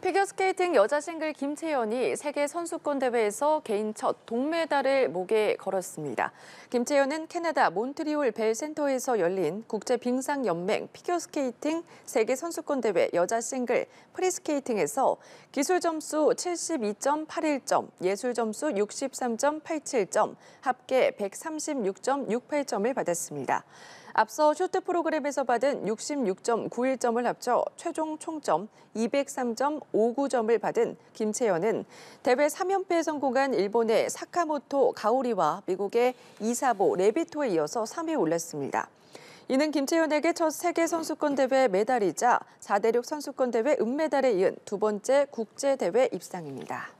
피겨스케이팅 여자 싱글 김채연이 세계 선수권 대회에서 개인 첫 동메달을 목에 걸었습니다. 김채연은 캐나다 몬트리올 벨 센터에서 열린 국제 빙상 연맹 피겨스케이팅 세계 선수권 대회 여자 싱글 프리스케이팅에서 기술 점수 72.81점, 예술 점수 63.87점, 합계 136.68점을 받았습니다. 앞서 쇼트 프로그램에서 받은 66.91점을 합쳐 최종 총점 203.59점을 받은 김채연은 대회 3연패에 성공한 일본의 사카모토 가오리와 미국의 이사보 레비토에 이어서 3위에 올랐습니다. 이는 김채연에게 첫 세계 선수권 대회 메달이자 4대륙 선수권 대회 은메달에 이은 두 번째 국제 대회 입상입니다.